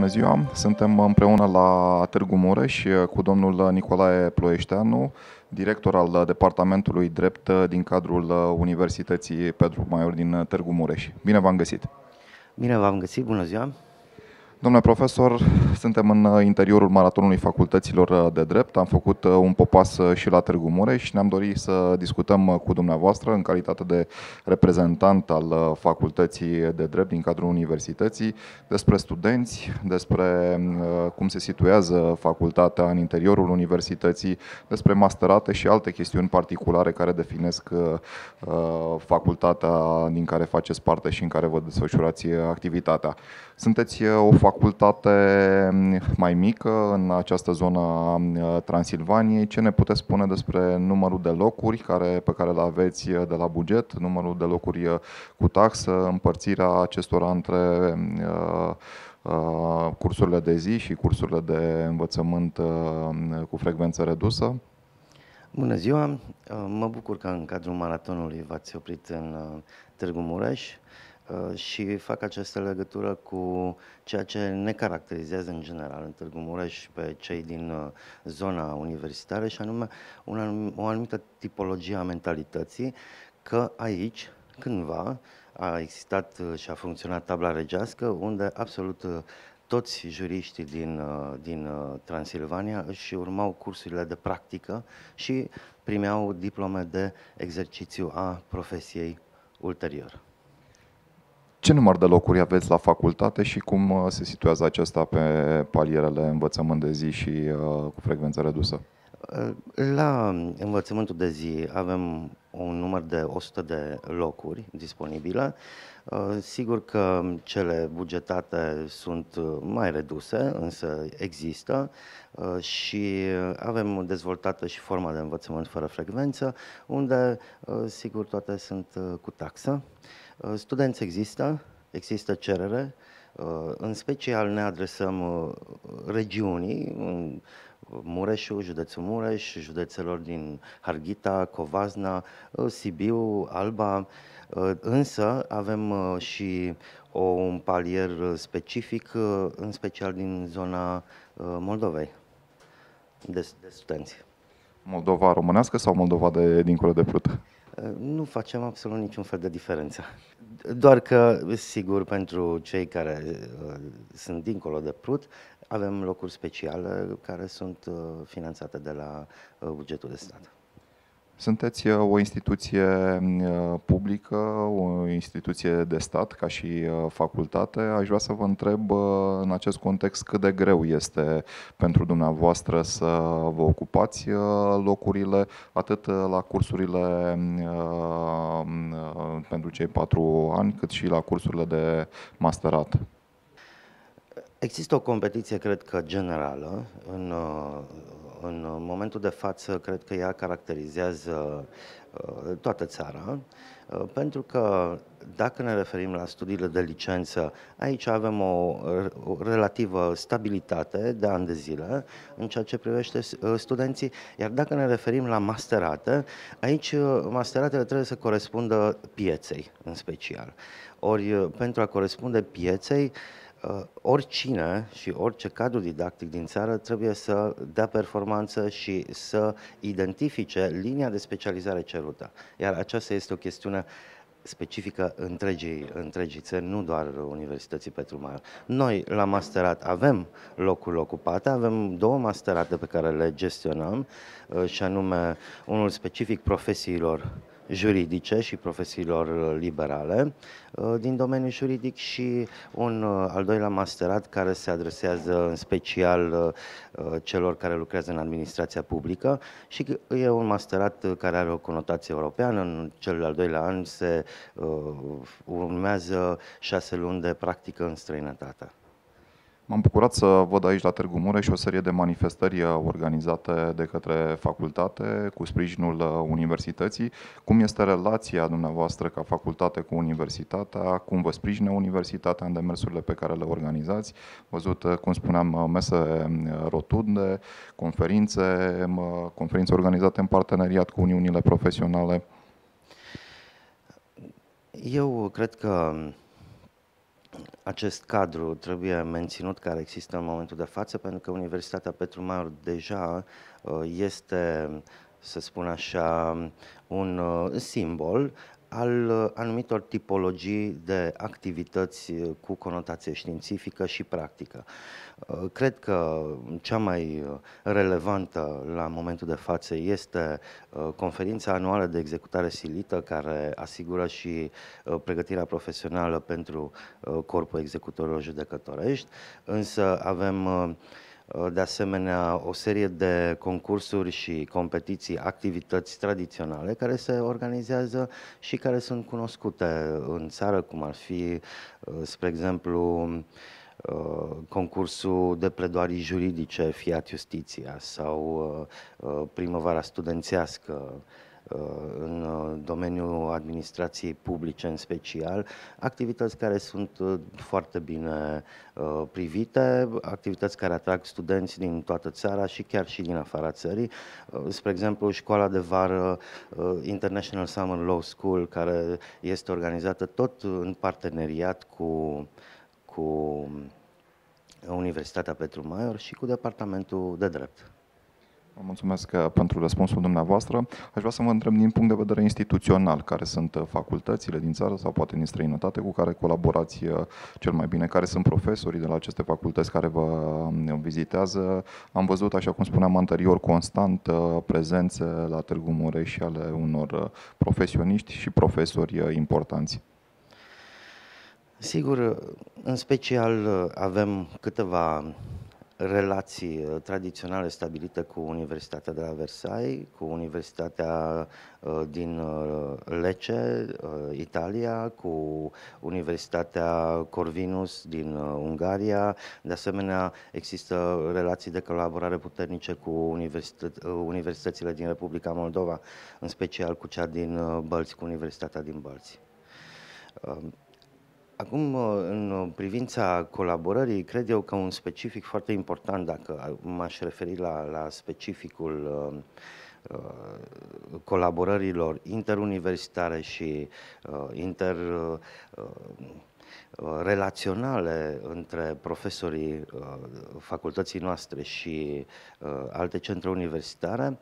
bună ziua! Suntem împreună la Târgu Mureș cu domnul Nicolae Ploieșteanu, director al Departamentului Drept din cadrul Universității Petru Maior din Târgu Mureș. Bine v-am găsit! Bine v-am găsit, bună ziua! Domnule profesor, suntem în uh, interiorul maratonului facultăților uh, de drept. Am făcut uh, un popas și la Târgu Mureș și ne-am dorit să discutăm cu dumneavoastră în calitate de reprezentant al facultății de drept din cadrul universității despre studenți, despre cum se situează facultatea în interiorul universității, despre masterate și alte chestiuni particulare care definesc facultatea din care faceți parte și în care vă desfășurați activitatea. Sunteți o facultate facultate mm, mai mică în această zonă a mm, Transilvaniei. Ce ne puteți spune despre numărul de locuri care, pe care le aveți de la buget, numărul de locuri cu taxă, împărțirea acestora între mm, cursurile de zi și cursurile de învățământ cu frecvență redusă? Bună ziua! Mă bucur că în cadrul maratonului v-ați oprit în Târgu Mureș. Uh, și fac această legătură cu ceea ce ne caracterizează în general în Târgu Mureș pe cei din uh, zona universitară și anume o anumită tipologie a mentalității că aici, cândva, a existat uh, și a funcționat tabla regească unde absolut toți juriștii din, din Transilvania își urmau cursurile de practică și primeau diplome de exercițiu a profesiei ulterior. Ce număr de locuri aveți la facultate și cum uh, se situează aceasta pe palierele învățământ de zi și uh, cu frecvență redusă? Uh, la învățământul de zi avem un număr de 100 de locuri disponibile. Sigur că cele bugetate sunt mai reduse, însă există și avem dezvoltată și forma de învățământ fără frecvență, unde, sigur, toate sunt cu taxă. Uh, studenți există, există cerere, uh, în special ne adresăm uh, regiunii, Mureșul, județul Mureș, județelor din Harghita, Covazna, Sibiu, Alba, însă avem și o, un palier specific, în special din zona Moldovei, de, de studenți. Moldova românească sau Moldova de dincolo de Plută? Nu facem absolut niciun fel de diferență. Doar că, sigur, pentru cei care uh, sunt dincolo de Prut, avem locuri speciale care sunt uh, finanțate de la uh, bugetul de stat. Sunteți uh, o instituție uh, publică, o instituție de stat ca și uh, facultate. Aș vrea să vă întreb în acest context cât de greu este pentru dumneavoastră să vă ocupați locurile, atât la cursurile pentru cei patru ani, cât și la cursurile de masterat. Există o competiție, cred că, generală. În, uh, în momentul de față, cred că ea caracterizează uh, toată țara, uh, pentru că dacă ne referim la studiile de licență, aici avem o, relativă stabilitate de ani de zile în ceea ce privește studenții, iar dacă ne referim la masterate, aici masteratele trebuie să corespundă pieței în special. Ori pentru a corespunde pieței, Uh, oricine și orice cadru didactic din țară trebuie să dea performanță și să identifice linia de specializare cerută. Iar aceasta este o chestiune specifică întregii, întregii țări, nu doar Universității Petru Maior. Noi la masterat avem locul ocupat, avem două masterate pe care le gestionăm uh, și anume unul specific profesiilor juridice și profesiilor uh, liberale uh, din domeniul juridic și un uh, al doilea masterat care se adresează în special celor care lucrează în administrația publică și e un masterat care are o conotație europeană. În cel al doilea an se urmează șase luni de practică în străinătate. M-am bucurat să văd aici la Târgu Mureș o serie de manifestări uh, organizate de către facultate cu sprijinul uh, universității. Cum este relația dumneavoastră ca facultate cu universitatea? Cum vă sprijină universitatea în demersurile pe care le organizați? Văzut, uh, cum spuneam, mese rotunde, conferințe, um, conferințe organizate în parteneriat cu uniunile profesionale. Eu cred că um, acest cadru trebuie menținut care există în momentul de față, pentru că Universitatea Petru Maior deja uh, este să spun așa, un uh, simbol al uh, anumitor tipologii de activități uh, cu conotație științifică și practică. Uh, cred că cea mai relevantă la momentul de față este conferința anuală de executare silită care asigură și pregătirea profesională pentru corpul executorilor judecătorești, însă avem Uh, de asemenea o serie de concursuri și competiții, activități tradiționale care se organizează și care sunt cunoscute în țară, cum ar fi, uh, spre exemplu, uh, concursul de pledoarii juridice Fiat Justiția sau primăvara studențească, Uh, în uh, domeniul administrației publice în special, activități care sunt uh, foarte bine privite, activități care atrag studenți din toată țara și chiar și din afara țării. Spre exemplu, școala de vară International Summer Law School, care este organizată tot în parteneriat cu, cu Universitatea Petru Maior și cu Departamentul de Drept. Vă mulțumesc uh, pentru răspunsul dumneavoastră. Aș vrea să vă întreb din punct de vedere instituțional, care sunt uh, facultățile din țară sau poate din străinătate cu care colaborați uh, cel mai bine, care sunt profesorii de la aceste facultăți care vă um, vizitează. Am văzut, așa cum spuneam anterior, constant prezențe la Târgu Mureș ale unor profesioniști și profesori importanți. Sigur, în special avem câteva relații uh, tradiționale stabilită cu Universitatea de la Versailles, cu Universitatea uh, din uh, Lecce, Italia, cu Universitatea Corvinus din Ungaria. De asemenea, există relații de colaborare puternice cu universitățile din Republica Moldova, în special cu cea din Bălți, cu Universitatea din Bălți. Um, Acum, uh, în uh, privința colaborării, cred eu că un specific foarte important, dacă m-aș referi la, la specificul uh, colaborărilor interuniversitare și inter... Uh, relaționale între profesorii uh, facultății noastre și uh, alte centre universitare,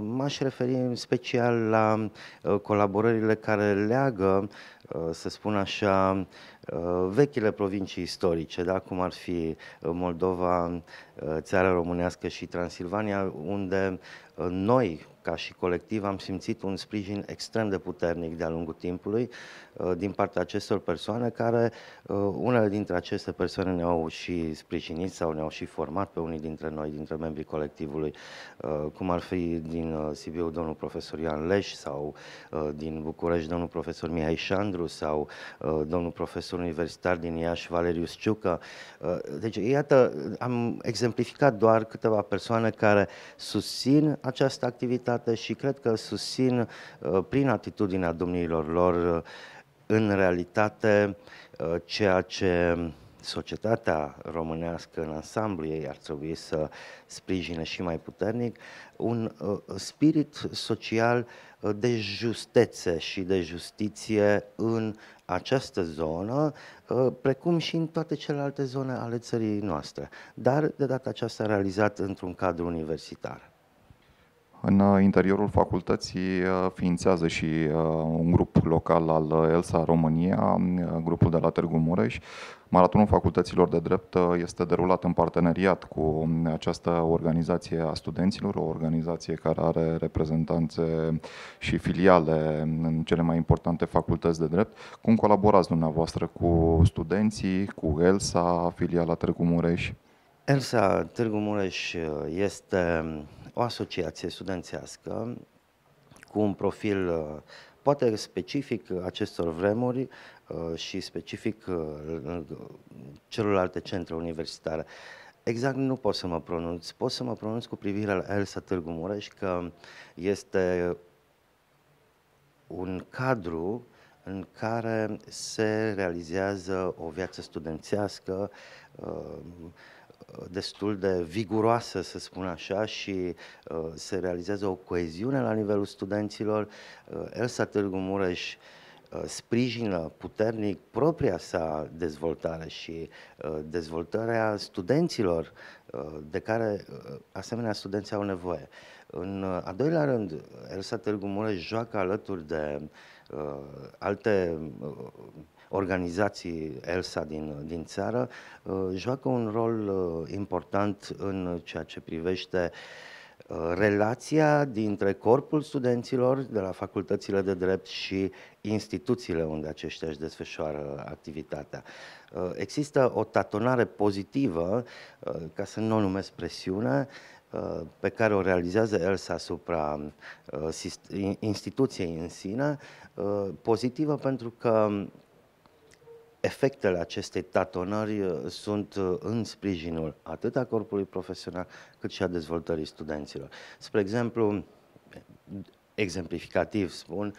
m-aș referi în special la colaborările care leagă, să spun așa, Uh, vechile provincii istorice, da? cum ar fi uh, Moldova, uh, țara românească și Transilvania, unde noi, ca și colectiv, am simțit un sprijin extrem de puternic de-a lungul timpului din partea acestor persoane, care unele dintre aceste persoane ne-au și sprijinit sau ne-au și format pe unii dintre noi, dintre membrii colectivului, cum ar fi din Sibiu domnul profesor Ian Leș sau din București domnul profesor Mihai Șandru sau domnul profesor profesor universitar din Iași, Valerius Ciucă. Uh, deci, iată, am exemplificat doar câteva persoane care susțin această activitate și cred că susțin uh, prin atitudinea domniilor lor uh, în realitate ceea ce societatea românească în ansamblu ei ar trebui să sprijine și mai puternic, un spirit social de justețe și de justiție în această zonă, ă, precum și în toate celelalte zone ale țării noastre, dar de data aceasta realizat într-un cadru universitar. În uh, interiorul facultății uh, ființează și uh, un grup local al ELSA România, um, grupul de la Târgu Mureș. Maratonul Facultăților de Drept este derulat în parteneriat cu um, această organizație a studenților, o organizație care are reprezentanțe și filiale în cele mai importante facultăți de drept. Cum colaborați dumneavoastră cu studenții, cu ELSA, filiala Târgu Mureș? ELSA Târgu Mureș este um, o asociație studențească cu un profil uh, poate specific acestor vremuri uh, și specific uh, celorlalte centre universitare. Exact nu pot să mă pronunț. Pot să mă pronunț cu privire la Elsa Târgu Mureș că este un cadru în care se realizează o viață studențească destul de viguroasă, să spun așa, și uh, se realizează o coeziune la nivelul studenților. Uh, Elsa Târgu Mureș uh, sprijină puternic propria sa dezvoltare și uh, dezvoltarea studenților uh, de care uh, asemenea studenții au nevoie. În uh, a doilea rând, Elsa Târgu Mureș joacă alături de uh, alte uh, organizații ELSA din, din țară, uh, joacă un rol uh, important în ceea ce privește uh, relația dintre corpul studenților de la facultățile de drept și instituțiile unde aceștia își desfășoară activitatea. Există o tatonare pozitivă, ca să nu o numesc presiune, pe care o realizează ELSA asupra instituției în sine, pozitivă pentru că efectele acestei tatonări uh, sunt uh, în sprijinul atât a corpului profesional cât și a dezvoltării studenților. Spre exemplu, exemplificativ spun,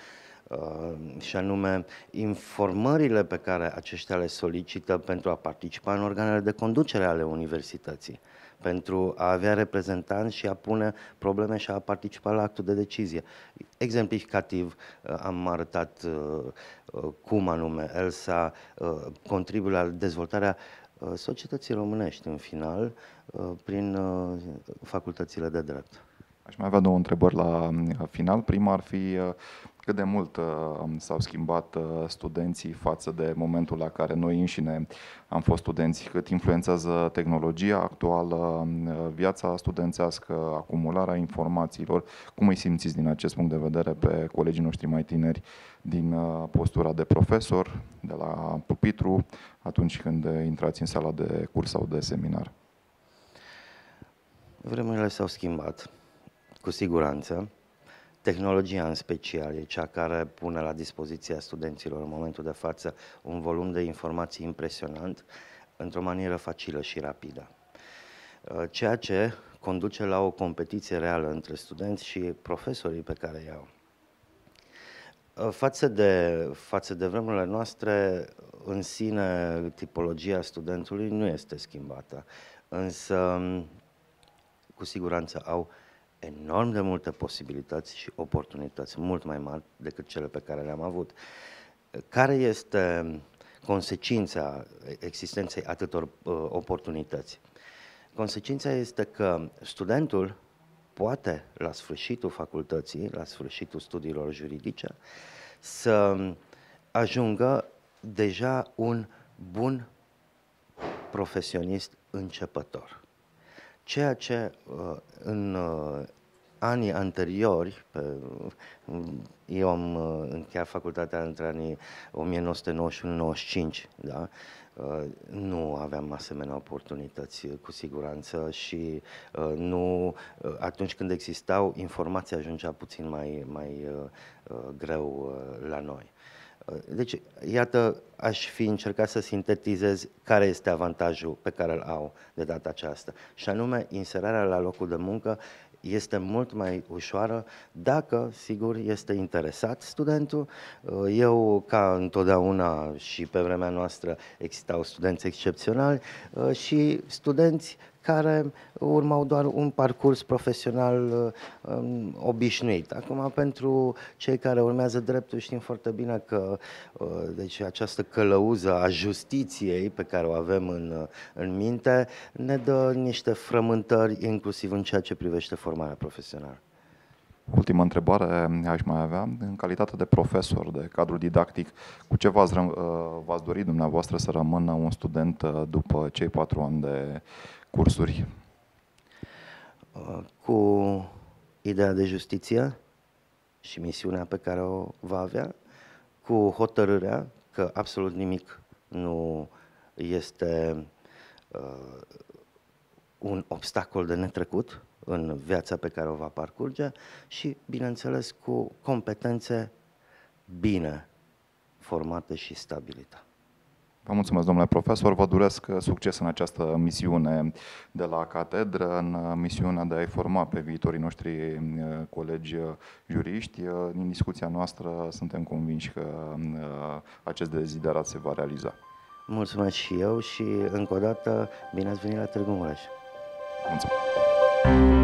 uh, și anume informările pe care aceștia le solicită pentru a participa în organele de conducere ale universității, pentru a avea reprezentanți și a pune probleme și a participa la actul de decizie. Exemplificativ am arătat Uh, cum anume ELSA uh, contribuie la dezvoltarea uh, societății românești, în final, prin facultățile de drept. Aș mai avea două întrebări la final. Prima ar fi cât de mult uh, s-au schimbat uh, studenții față de momentul la care noi înșine am fost studenți, cât influențează tehnologia actuală, uh, viața studențească, acumularea informațiilor. Cum îi simțiți din acest punct de vedere pe colegii noștri mai tineri din postura de profesor, de la pupitru, atunci când intrați în sala de curs sau de seminar? Vremurile s-au schimbat, cu siguranță. Tehnologia în special e cea care pune la dispoziția studenților în momentul de față un volum de informații impresionant într-o manieră facilă și rapidă. Uh, ceea ce conduce la o competiție reală între studenți și profesorii pe care i-au. Uh, față de, față de vremurile noastre, în sine tipologia studentului nu este schimbată, însă um, cu siguranță au uh, enorm de multe posibilități și oportunități, mult mai mari decât cele pe care le-am avut. Care este consecința existenței atâtor uh, oportunități? Consecința este că studentul poate, la sfârșitul facultății, la sfârșitul studiilor juridice, să ajungă deja un bun profesionist începător. Ceea ce uh, în uh, anii anteriori, pe, uh, eu am încheiat facultatea între anii 1991-95, da? nu aveam asemenea oportunități cu siguranță și nu, atunci când existau, informația ajungea puțin mai, mai greu la noi. Deci, iată, aș fi încercat să sintetizez care este avantajul pe care îl au de data aceasta. Și anume, inserarea la locul de muncă este mult mai ușoară dacă, sigur, este interesat studentul. Eu, ca întotdeauna și pe vremea noastră, existau studenți excepționali și studenți care urmau doar un parcurs profesional um, obișnuit. Acum, pentru cei care urmează dreptul, știm foarte bine că uh, deci această călăuză a justiției pe care o avem în, uh, în minte ne dă niște frământări, inclusiv în ceea ce privește formarea profesională. Ultima întrebare aș mai avea. În calitate de profesor, de cadru didactic, cu ce v-ați, uh, v-ați dorit dumneavoastră să rămână un student uh, după cei patru ani de cursuri? Uh, cu ideea de justiție și misiunea pe care o va avea, cu hotărârea că absolut nimic nu este uh, un obstacol de netrecut în viața pe care o va parcurge și, bineînțeles, cu competențe bine formate și stabilite. Vă mulțumesc, domnule profesor. Vă doresc uh, succes în această misiune de la catedră, în uh, misiunea de a-i forma pe viitorii noștri uh, colegi juriști. Din discuția noastră suntem convinși că acest deziderat se va realiza. Mulțumesc și eu și încă o dată bine ați venit la Târgu Mureș. Mulțumesc.